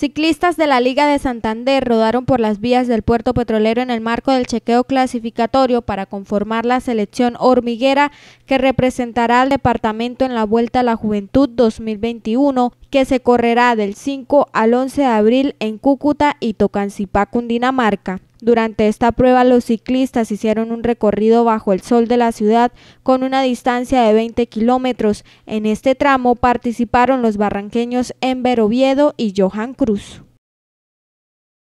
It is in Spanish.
Ciclistas de la Liga de Santander rodaron por las vías del puerto petrolero en el marco del chequeo clasificatorio para conformar la selección hormiguera que representará al departamento en la Vuelta a la Juventud 2021 que se correrá del 5 al 11 de abril en Cúcuta y Tocancipá, Cundinamarca. Durante esta prueba los ciclistas hicieron un recorrido bajo el sol de la ciudad con una distancia de 20 kilómetros. En este tramo participaron los barranqueños Enver Oviedo y Johan Cruz.